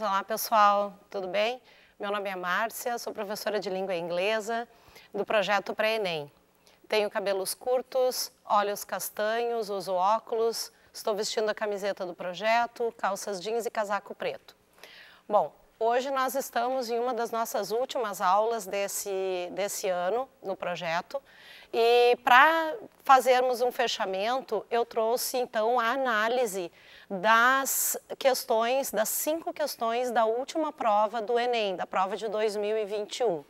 Olá, pessoal, tudo bem? Meu nome é Márcia, sou professora de língua inglesa do projeto Pré-ENEM. Tenho cabelos curtos, olhos castanhos, uso óculos, estou vestindo a camiseta do projeto, calças jeans e casaco preto. Bom, hoje nós estamos em uma das nossas últimas aulas desse, desse ano no projeto e para fazermos um fechamento, eu trouxe então a análise das questões, das cinco questões da última prova do Enem, da prova de 2021.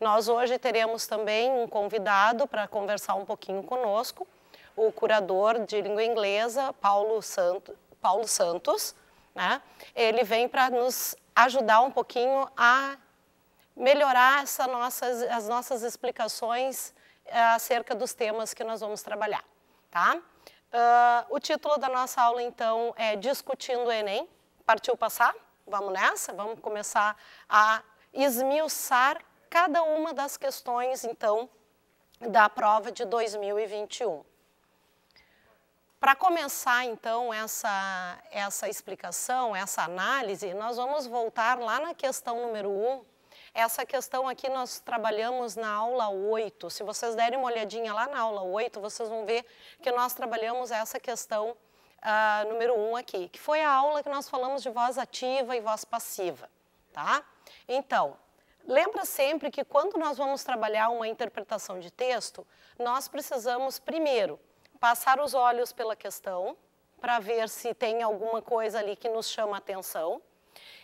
Nós hoje teremos também um convidado para conversar um pouquinho conosco, o curador de língua inglesa, Paulo, Santo, Paulo Santos. Né? Ele vem para nos ajudar um pouquinho a melhorar essa nossas, as nossas explicações eh, acerca dos temas que nós vamos trabalhar. Tá? Uh, o título da nossa aula, então, é Discutindo o Enem. Partiu passar? Vamos nessa? Vamos começar a esmiuçar cada uma das questões, então, da prova de 2021. Para começar, então, essa, essa explicação, essa análise, nós vamos voltar lá na questão número 1, um, essa questão aqui nós trabalhamos na aula 8. Se vocês derem uma olhadinha lá na aula 8, vocês vão ver que nós trabalhamos essa questão uh, número 1 aqui, que foi a aula que nós falamos de voz ativa e voz passiva, tá? Então, Lembra sempre que quando nós vamos trabalhar uma interpretação de texto, nós precisamos primeiro passar os olhos pela questão para ver se tem alguma coisa ali que nos chama atenção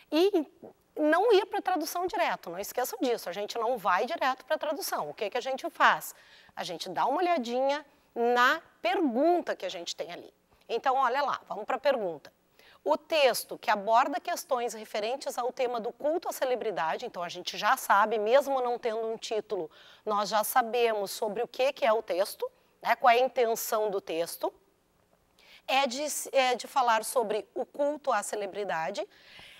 e não ir para a tradução direto, não esqueçam disso, a gente não vai direto para a tradução. O que, que a gente faz? A gente dá uma olhadinha na pergunta que a gente tem ali. Então, olha lá, vamos para a pergunta. O texto que aborda questões referentes ao tema do culto à celebridade, então a gente já sabe, mesmo não tendo um título, nós já sabemos sobre o que, que é o texto, né, qual é a intenção do texto. É de, é de falar sobre o culto à celebridade,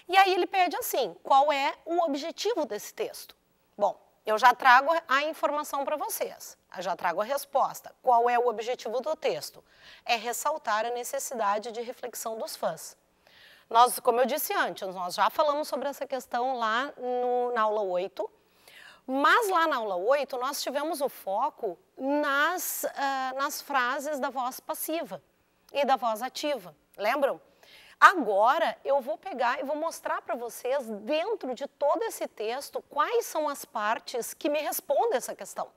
e aí ele pede assim: qual é o objetivo desse texto? Bom, eu já trago a informação para vocês, já trago a resposta. Qual é o objetivo do texto? É ressaltar a necessidade de reflexão dos fãs. Nós, como eu disse antes, nós já falamos sobre essa questão lá no, na aula 8, mas lá na aula 8 nós tivemos o foco nas, uh, nas frases da voz passiva e da voz ativa, lembram? Agora eu vou pegar e vou mostrar para vocês, dentro de todo esse texto, quais são as partes que me respondem essa questão.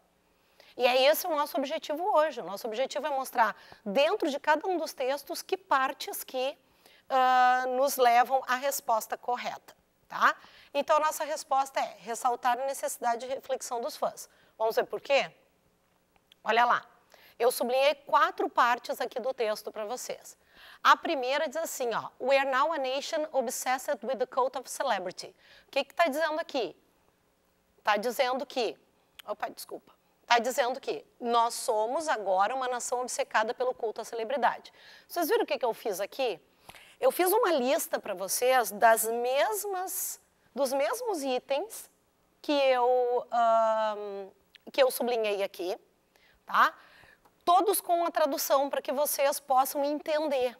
E é esse o nosso objetivo hoje. O nosso objetivo é mostrar, dentro de cada um dos textos, que partes que uh, nos levam à resposta correta. Tá? Então, nossa resposta é ressaltar a necessidade de reflexão dos fãs. Vamos ver por quê? Olha lá, eu sublinhei quatro partes aqui do texto para vocês. A primeira diz assim, ó, We are now a nation obsessed with the cult of celebrity. O que está dizendo aqui? Está dizendo que, opa, desculpa, está dizendo que nós somos agora uma nação obcecada pelo culto à celebridade. Vocês viram o que, que eu fiz aqui? Eu fiz uma lista para vocês das mesmas, dos mesmos itens que eu, que eu sublinhei aqui, tá? Todos com a tradução para que vocês possam entender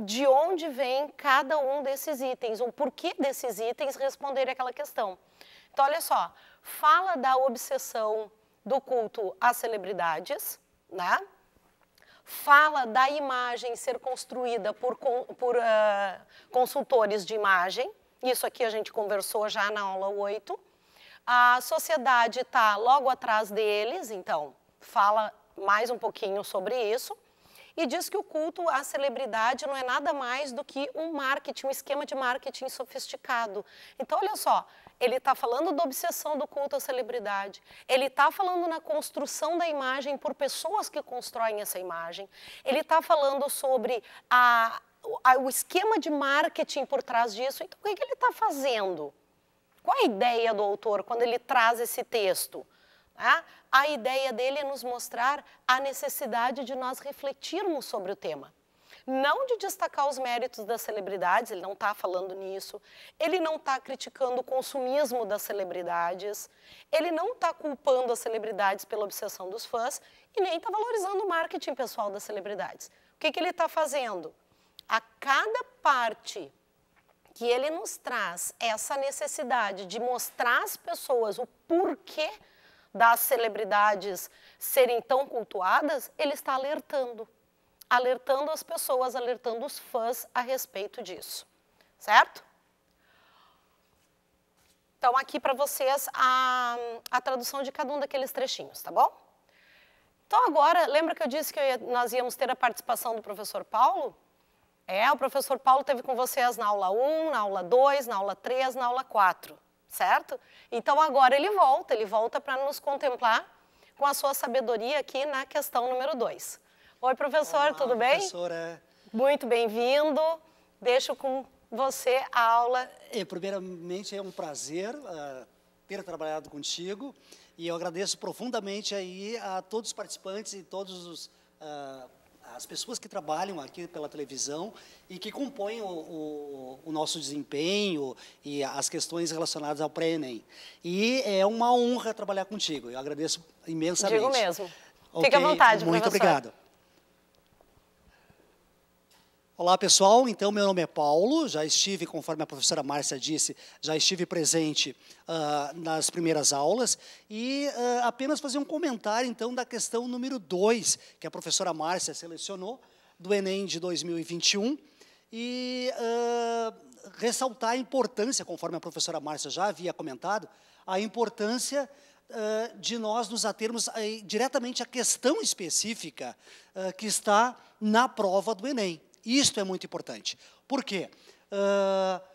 de onde vem cada um desses itens, ou por que desses itens responder aquela questão. Então, olha só, fala da obsessão do culto às celebridades, né? fala da imagem ser construída por, por uh, consultores de imagem, isso aqui a gente conversou já na aula 8. A sociedade está logo atrás deles, então fala mais um pouquinho sobre isso e diz que o culto à celebridade não é nada mais do que um marketing, um esquema de marketing sofisticado. Então, olha só, ele está falando da obsessão do culto à celebridade, ele está falando na construção da imagem por pessoas que constroem essa imagem, ele está falando sobre a, a, o esquema de marketing por trás disso. Então, o que, que ele está fazendo? Qual a ideia do autor quando ele traz esse texto? Né? A ideia dele é nos mostrar a necessidade de nós refletirmos sobre o tema. Não de destacar os méritos das celebridades, ele não está falando nisso, ele não está criticando o consumismo das celebridades, ele não está culpando as celebridades pela obsessão dos fãs e nem está valorizando o marketing pessoal das celebridades. O que, que ele está fazendo? A cada parte que ele nos traz essa necessidade de mostrar às pessoas o porquê das celebridades serem tão cultuadas, ele está alertando. Alertando as pessoas, alertando os fãs a respeito disso. Certo? Então, aqui para vocês a, a tradução de cada um daqueles trechinhos, tá bom? Então, agora, lembra que eu disse que eu ia, nós íamos ter a participação do professor Paulo? É, o professor Paulo teve com vocês na aula 1, na aula 2, na aula 3, na aula 4 certo? Então agora ele volta, ele volta para nos contemplar com a sua sabedoria aqui na questão número 2. Oi, professor, Olá, tudo bem? professora. Muito bem-vindo. Deixo com você a aula. E, é, primeiramente, é um prazer uh, ter trabalhado contigo e eu agradeço profundamente aí a todos os participantes e todos os uh, as pessoas que trabalham aqui pela televisão e que compõem o, o, o nosso desempenho e as questões relacionadas ao pré-ENEM. E é uma honra trabalhar contigo. Eu agradeço imensamente. Digo mesmo. Okay, Fique à vontade, Muito professor. obrigado. Olá pessoal, então meu nome é Paulo, já estive, conforme a professora Márcia disse, já estive presente uh, nas primeiras aulas e uh, apenas fazer um comentário então da questão número 2 que a professora Márcia selecionou do Enem de 2021 e uh, ressaltar a importância, conforme a professora Márcia já havia comentado, a importância de nós nos atermos diretamente à questão específica que está na prova do Enem. Isto é muito importante. Por quê? Uh,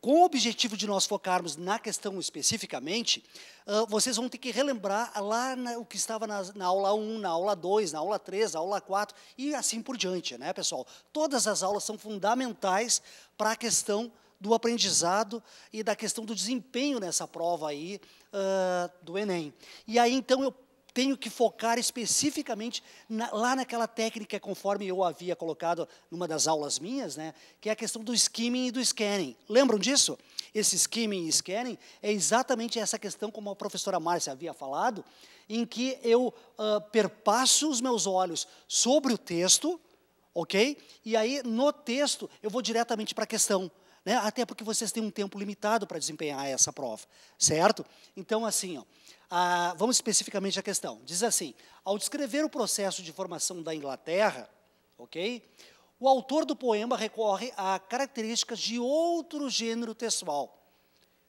com o objetivo de nós focarmos na questão especificamente, uh, vocês vão ter que relembrar lá na, o que estava na, na, aula 1, na aula 2, na aula 3, na aula 4 e assim por diante, né, pessoal? Todas as aulas são fundamentais para a questão do aprendizado e da questão do desempenho nessa prova aí uh, do Enem. E aí, então, eu tenho que focar especificamente na, lá naquela técnica, conforme eu havia colocado numa das aulas minhas, né, que é a questão do skimming e do scanning. Lembram disso? Esse skimming e scanning é exatamente essa questão, como a professora Márcia havia falado, em que eu uh, perpasso os meus olhos sobre o texto, ok? E aí, no texto, eu vou diretamente para a questão. Né? Até porque vocês têm um tempo limitado para desempenhar essa prova, certo? Então, assim, ó, a, vamos especificamente à questão. Diz assim: ao descrever o processo de formação da Inglaterra, ok? O autor do poema recorre a características de outro gênero textual.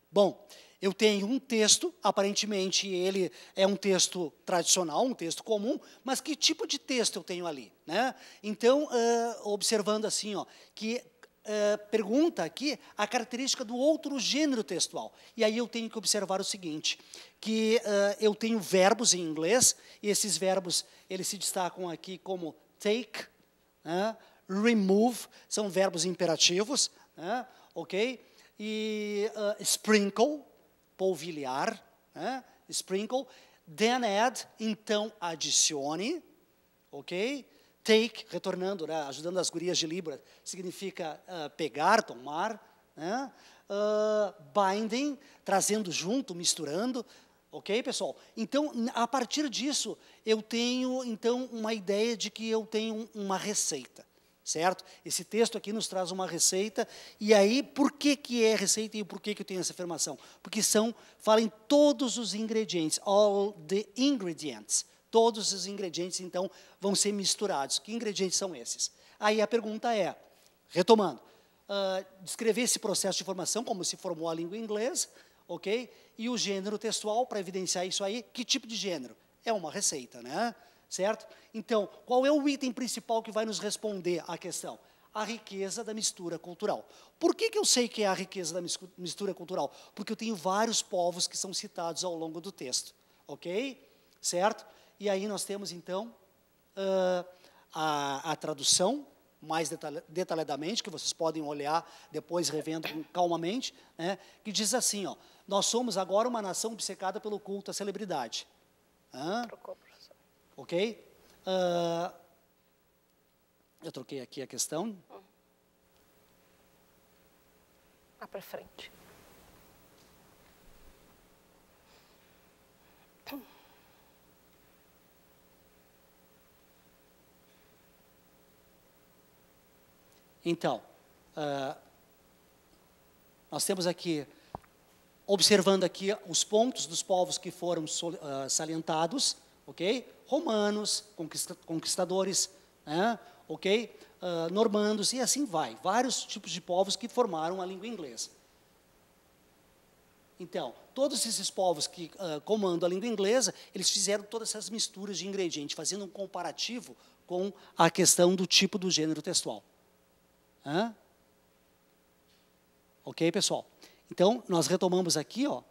Bom, eu tenho um texto, aparentemente ele é um texto tradicional, um texto comum, mas que tipo de texto eu tenho ali? Né? Então, uh, observando assim, ó, que uh, pergunta aqui a característica do outro gênero textual. E aí eu tenho que observar o seguinte, que uh, eu tenho verbos em inglês, e esses verbos eles se destacam aqui como take, né, remove, são verbos imperativos, né, ok? E uh, sprinkle, polvilhar, né, sprinkle, then add, então adicione, ok? Take, retornando, né, ajudando as gurias de Libra, significa uh, pegar, tomar. Né? Uh, binding, trazendo junto, misturando. Ok, pessoal? Então, a partir disso, eu tenho, então, uma ideia de que eu tenho uma receita, certo? Esse texto aqui nos traz uma receita, e aí, por que, que é receita e por que, que eu tenho essa afirmação? Porque são, falem todos os ingredientes, all the ingredients. Todos os ingredientes, então, vão ser misturados. Que ingredientes são esses? Aí a pergunta é, retomando, uh, descrever esse processo de formação, como se formou a língua inglesa, ok? E o gênero textual, para evidenciar isso aí, que tipo de gênero? É uma receita, né? Certo? Então, qual é o item principal que vai nos responder à questão? a riqueza da mistura cultural. Por que, que eu sei que é a riqueza da mistura cultural? Porque eu tenho vários povos que são citados ao longo do texto, ok? Certo? E aí nós temos, então, uh, a, a tradução, mais detalhadamente, que vocês podem olhar depois revendo calmamente, né, que diz assim: ó, nós somos agora uma nação obcecada pelo culto à celebridade. Hã? Trocou, professor. Ok? Uh, eu troquei aqui a questão. Lá ah, para frente. Então, uh, nós temos aqui, observando aqui os pontos dos povos que foram uh, salientados, ok? Romanos, conquistadores, né? ok? Uh, normandos e assim vai. Vários tipos de povos que formaram a língua inglesa. Então, todos esses povos que uh, comandam a língua inglesa, eles fizeram todas essas misturas de ingredientes, fazendo um comparativo com a questão do tipo do gênero textual. Hã? Ok, pessoal? Então, nós retomamos aqui, ó,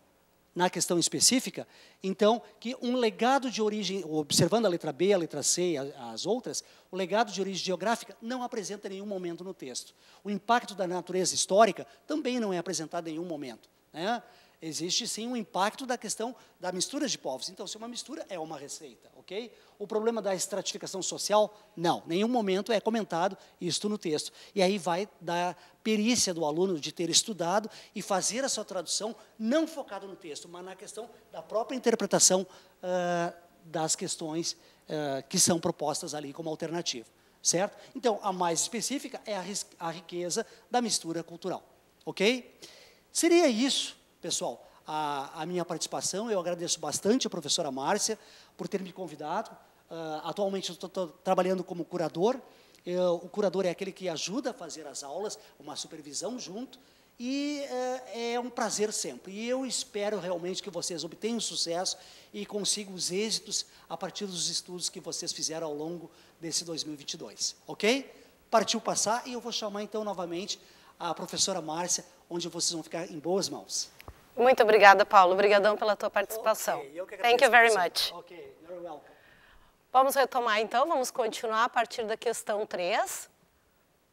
na questão específica, então, que um legado de origem, observando a letra B, a letra C e as outras, o legado de origem geográfica não apresenta nenhum momento no texto. O impacto da natureza histórica também não é apresentado em nenhum momento. Né? existe sim um impacto da questão da mistura de povos. Então, se uma mistura é uma receita, ok? O problema da estratificação social, não. Nenhum momento é comentado isto no texto. E aí vai da perícia do aluno de ter estudado e fazer a sua tradução não focado no texto, mas na questão da própria interpretação uh, das questões uh, que são propostas ali como alternativa, certo? Então, a mais específica é a, a riqueza da mistura cultural, ok? Seria isso pessoal, a, a, minha participação. Eu agradeço bastante a professora Márcia por ter me convidado. Uh, atualmente estou trabalhando como curador. Eu, o curador é aquele que ajuda a fazer as aulas, uma supervisão junto. E uh, é um prazer sempre. E eu espero realmente que vocês obtenham sucesso e consigam os êxitos a partir dos estudos que vocês fizeram ao longo desse 2022. Ok? Partiu passar e eu vou chamar então novamente a professora Márcia, onde vocês vão ficar em boas mãos. Muito obrigada, Paulo. Obrigadão pela tua participação. Okay, Thank you very much. Okay, you're welcome. Vamos retomar então, vamos continuar a partir da questão 3.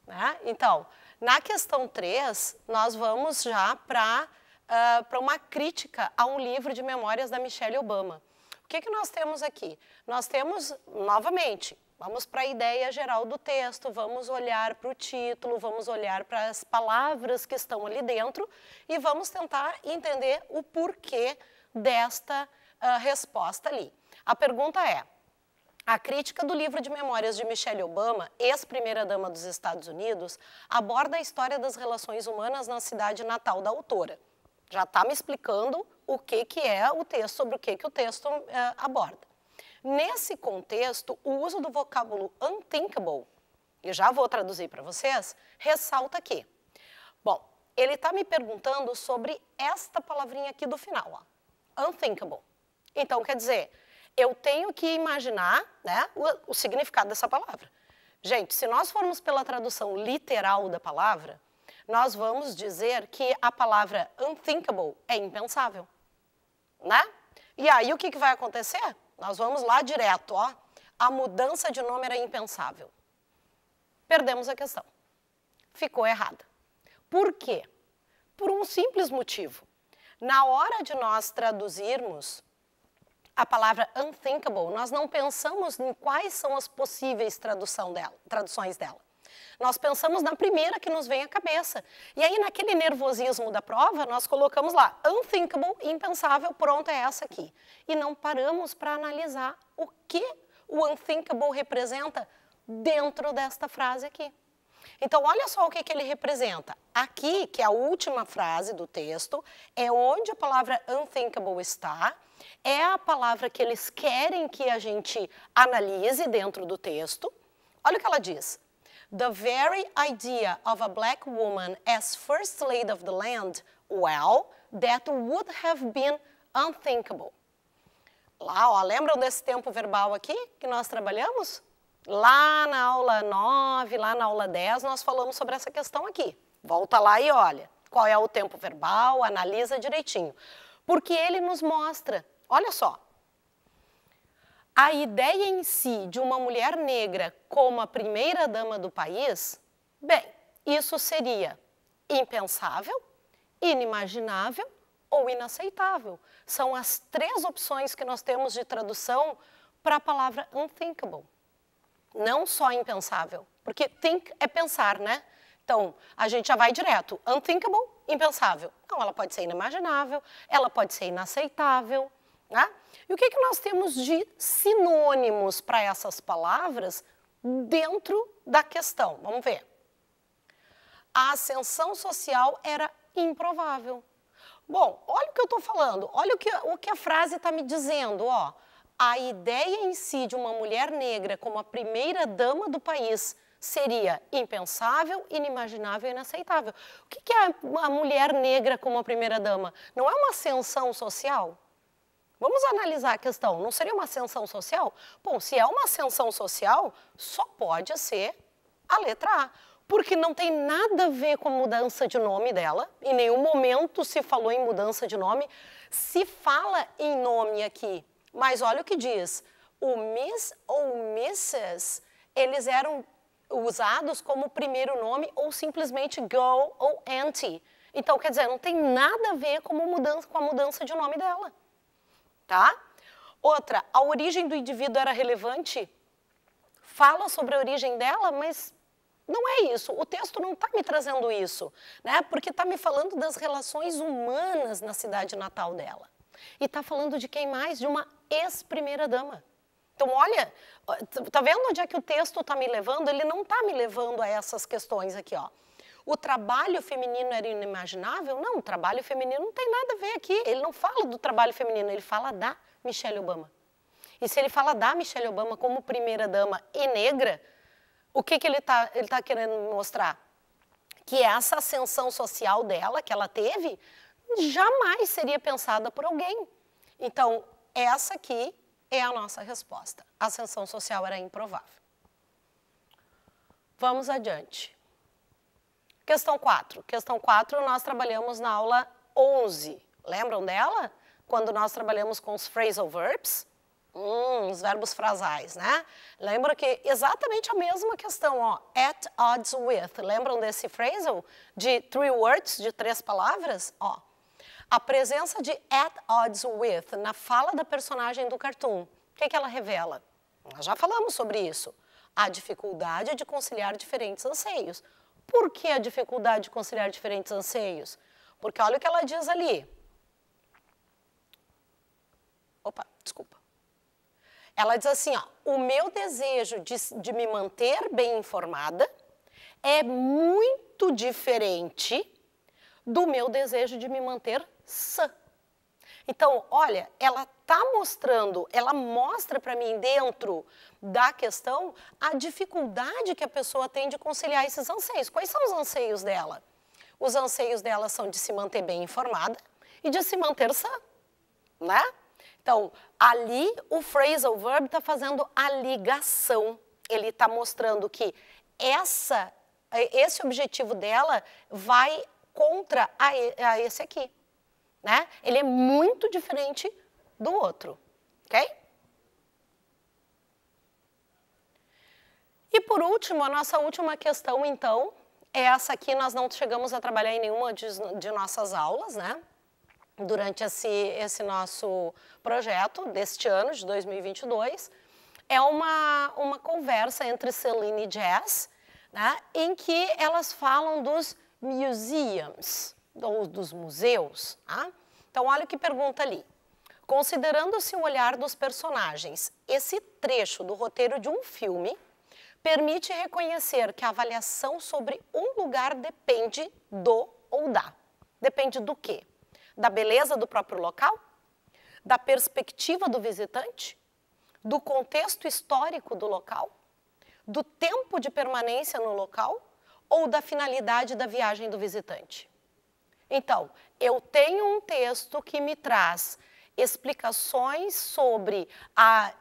Né? Então, na questão 3, nós vamos já para uh, ah, uma crítica a um livro de memórias da Michelle Obama. O que, que nós temos aqui? Nós temos, novamente, Vamos para a ideia geral do texto, vamos olhar para o título, vamos olhar para as palavras que estão ali dentro e vamos tentar entender o porquê desta uh, resposta ali. A pergunta é: a crítica do livro de memórias de Michelle Obama, ex-primeira-dama dos Estados Unidos, aborda a história das relações humanas na cidade natal da autora. Já está me explicando o que, que é o texto, sobre o que, que o texto eh, aborda. Nesse contexto, o uso do vocábulo unthinkable, e já vou traduzir para vocês, ressalta aqui. Bom, ele está me perguntando sobre esta palavrinha aqui do final, ó, unthinkable. Então, quer dizer, eu tenho que imaginar né, o, o significado dessa palavra. Gente, se nós formos pela tradução literal da palavra, nós vamos dizer que a palavra unthinkable é impensável, né? E aí o que, que vai acontecer? Nós vamos lá direto, ó. A mudança de nome era é impensável. Perdemos a questão. Ficou errada. Por quê? Por um simples motivo. Na hora de nós traduzirmos a palavra unthinkable, nós não pensamos em quais são as possíveis tradução dela, traduções dela. Nós pensamos na primeira que nos vem à cabeça. E aí, naquele nervosismo da prova, nós colocamos lá, unthinkable, impensável, pronto, é essa aqui. E não paramos para analisar o que o unthinkable representa dentro desta frase aqui. Então, olha só o que, que, ele representa. Aqui, que é a última frase do texto, é onde a palavra unthinkable está, é a palavra que eles querem que a gente analise dentro do texto. Olha o que ela diz. The very idea of a black woman as first lady of the land, well, that would have been unthinkable. Lá, ó, lembram desse tempo verbal aqui que nós trabalhamos? Lá na aula 9, lá na aula 10, nós falamos sobre essa questão aqui. Volta lá e olha qual é o tempo verbal, analisa direitinho. Porque ele nos mostra, olha só, a ideia em si de uma mulher negra como a primeira dama do país, bem, isso seria impensável, inimaginável ou inaceitável. São as três opções que nós temos de tradução para a palavra unthinkable. Não só impensável, porque think é pensar, né? Então, a gente já vai direto, unthinkable, impensável. Então, ela pode ser inimaginável, ela pode ser inaceitável, né? E o que, que nós temos de sinônimos para essas palavras dentro da questão? Vamos ver. A ascensão social era improvável. Bom, olha o que eu estou falando, olha o que, o que a frase está me dizendo, ó. A ideia em si de uma mulher negra como a primeira dama do país seria impensável, inimaginável e inaceitável. O que é uma mulher negra como a primeira dama? Não é uma ascensão social? Vamos analisar a questão. Não seria uma ascensão social? Bom, se é uma ascensão social, só pode ser a letra A, porque não tem nada a ver com a mudança de nome dela. Em nenhum momento se falou em mudança de nome. Se fala em nome aqui, mas olha o que diz. O Miss ou Mrs, eles eram usados como primeiro nome ou simplesmente girl ou auntie. Então, quer dizer, não tem nada a ver com a mudança, com a mudança de nome dela tá? Outra, a origem do indivíduo era relevante? Fala sobre a origem dela, mas não é isso. O texto não está me trazendo isso, né? Porque está me falando das relações humanas na cidade natal dela. E está falando de quem mais? De uma ex-primeira-dama. Então, olha, tá vendo onde é que o texto está me levando? Ele não está me levando a essas questões aqui, ó o trabalho feminino era inimaginável? Não, o trabalho feminino não tem nada a ver aqui. Ele não fala do trabalho feminino, ele fala da Michelle Obama. E se ele fala da Michelle Obama como primeira-dama e negra, o que, que ele está ele tá querendo mostrar? Que essa ascensão social dela, que ela teve, jamais seria pensada por alguém. Então, essa aqui é a nossa resposta. A ascensão social era improvável. Vamos adiante. Questão 4. Questão 4 nós trabalhamos na aula 11. Lembram dela? Quando nós trabalhamos com os phrasal verbs? Hum, os verbos frasais, né? Lembra que exatamente a mesma questão, ó. At odds with. Lembram desse phrasal? De three words, de três palavras? Ó. A presença de at odds with na fala da personagem do cartoon, o que, que ela revela? Nós já falamos sobre isso. A dificuldade de conciliar diferentes anseios. Por que a dificuldade de conciliar diferentes anseios? Porque olha o que ela diz ali. Opa, desculpa. Ela diz assim: ó, o meu desejo de, de me manter bem informada é muito diferente do meu desejo de me manter sã. Então, olha, ela está mostrando, ela mostra para mim dentro da questão a dificuldade que a pessoa tem de conciliar esses anseios. Quais são os anseios dela? Os anseios dela são de se manter bem informada e de se manter sã, né? Então, ali o phrasal verb está fazendo a ligação. Ele está mostrando que essa, esse objetivo dela vai contra a, a esse aqui. Né? Ele é muito diferente do outro, ok? E por último, a nossa última questão, então, é essa aqui, nós não chegamos a trabalhar em nenhuma de, de nossas aulas, né? Durante esse, esse nosso projeto deste ano, de 2022, é uma, uma conversa entre Celine e Jess, né, em que elas falam dos museums, ou dos museus. Tá? Então, olha o que pergunta ali. Considerando-se o olhar dos personagens, esse trecho do roteiro de um filme permite reconhecer que a avaliação sobre um lugar depende do ou da. Depende do quê? Da beleza do próprio local? Da perspectiva do visitante? Do contexto histórico do local? Do tempo de permanência no local? Ou da finalidade da viagem do visitante? Então, eu tenho um texto que me traz explicações sobre a,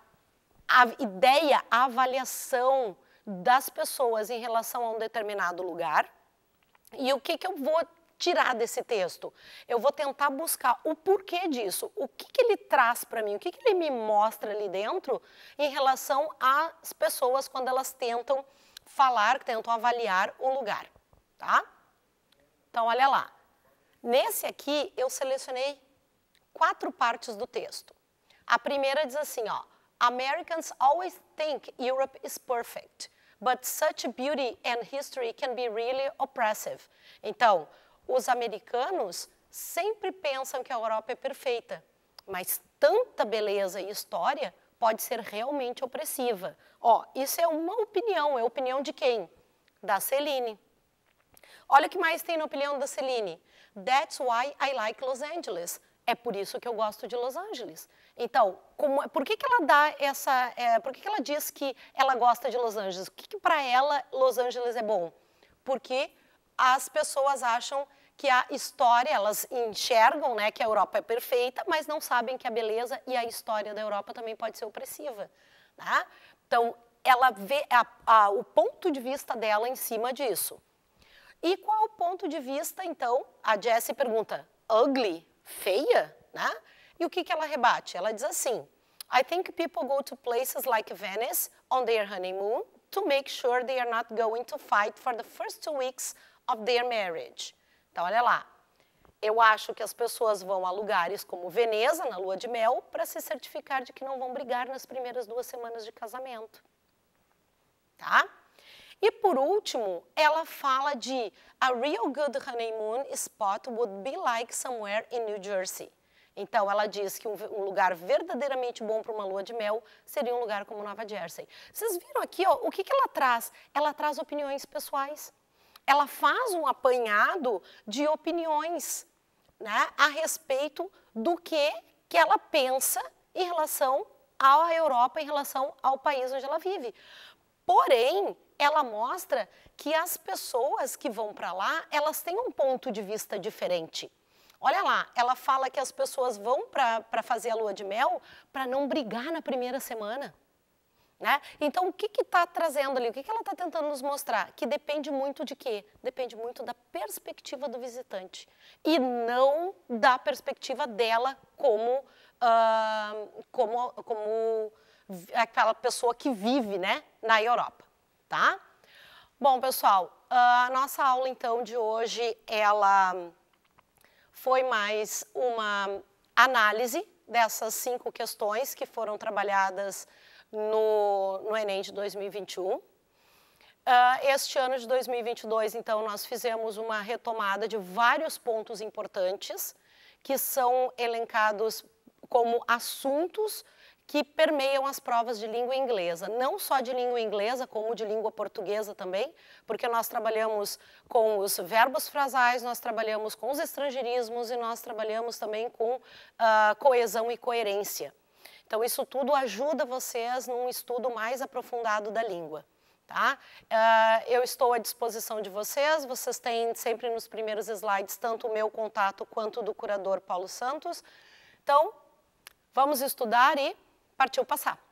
a ideia, a avaliação das pessoas em relação a um determinado lugar. E o que, que eu vou tirar desse texto? Eu vou tentar buscar o porquê disso, o que, que ele traz para mim, o que, que ele me mostra ali dentro em relação às pessoas quando elas tentam falar, tentam avaliar o lugar, tá? Então, olha lá. Nesse aqui, eu selecionei quatro partes do texto. A primeira diz assim, ó, Americans always think Europe is perfect, but such beauty and history can be really oppressive. Então, os americanos sempre pensam que a Europa é perfeita, mas tanta beleza e história pode ser realmente opressiva. Ó, isso é uma opinião, é opinião de quem? Da Celine. Olha o que mais tem na opinião da Celine. That's why I like Los Angeles. É por isso que eu gosto de Los Angeles. Então, como, por que, que ela dá essa. É, por que, que ela diz que ela gosta de Los Angeles? O que, que para ela Los Angeles é bom? Porque as pessoas acham que a história, elas enxergam né, que a Europa é perfeita, mas não sabem que a beleza e a história da Europa também pode ser opressiva. Tá? Então, ela vê a, a, o ponto de vista dela em cima disso. E qual o ponto de vista, então? A Jessie pergunta, ugly? feia, né? E o que, que ela rebate? Ela diz assim: I think people go to places like Venice on their honeymoon to make sure they are not going to fight for the first two weeks of their marriage. Então, olha lá. Eu acho que as pessoas vão a lugares como Veneza, na lua de mel, para se certificar de que não vão brigar nas primeiras duas semanas de casamento. Tá? E por último, ela fala de a real good honeymoon spot would be like somewhere in New Jersey. Então, ela diz que um, lugar verdadeiramente bom para uma lua de mel seria um lugar como Nova Jersey. Vocês viram aqui ó, o que, que ela traz? Ela traz opiniões pessoais. Ela faz um apanhado de opiniões né, a respeito do que, que ela pensa em relação à Europa, em relação ao país onde ela vive. Porém, ela mostra que as pessoas que vão para lá, elas têm um ponto de vista diferente. Olha lá, ela fala que as pessoas vão para fazer a lua de mel para não brigar na primeira semana. Né? Então, o que está trazendo ali? O que, que ela está tentando nos mostrar? Que depende muito de quê? Depende muito da perspectiva do visitante e não da perspectiva dela como, uh, como, como aquela pessoa que vive né, na Europa tá? Bom, pessoal, a nossa aula então de hoje ela foi mais uma análise dessas cinco questões que foram trabalhadas no, no Enem de 2021. Ah, este ano de 2022, então, nós fizemos uma retomada de vários pontos importantes que são elencados como assuntos que permeiam as provas de língua inglesa, não só de língua inglesa, como de língua portuguesa também, porque nós trabalhamos com os verbos frasais, nós trabalhamos com os estrangeirismos e nós trabalhamos também com uh, coesão e coerência. Então, isso tudo ajuda vocês num estudo mais aprofundado da língua. Tá? Uh, eu estou à disposição de vocês, vocês têm sempre nos primeiros slides tanto o meu contato quanto o do curador Paulo Santos. Então, vamos estudar e Partiu passar.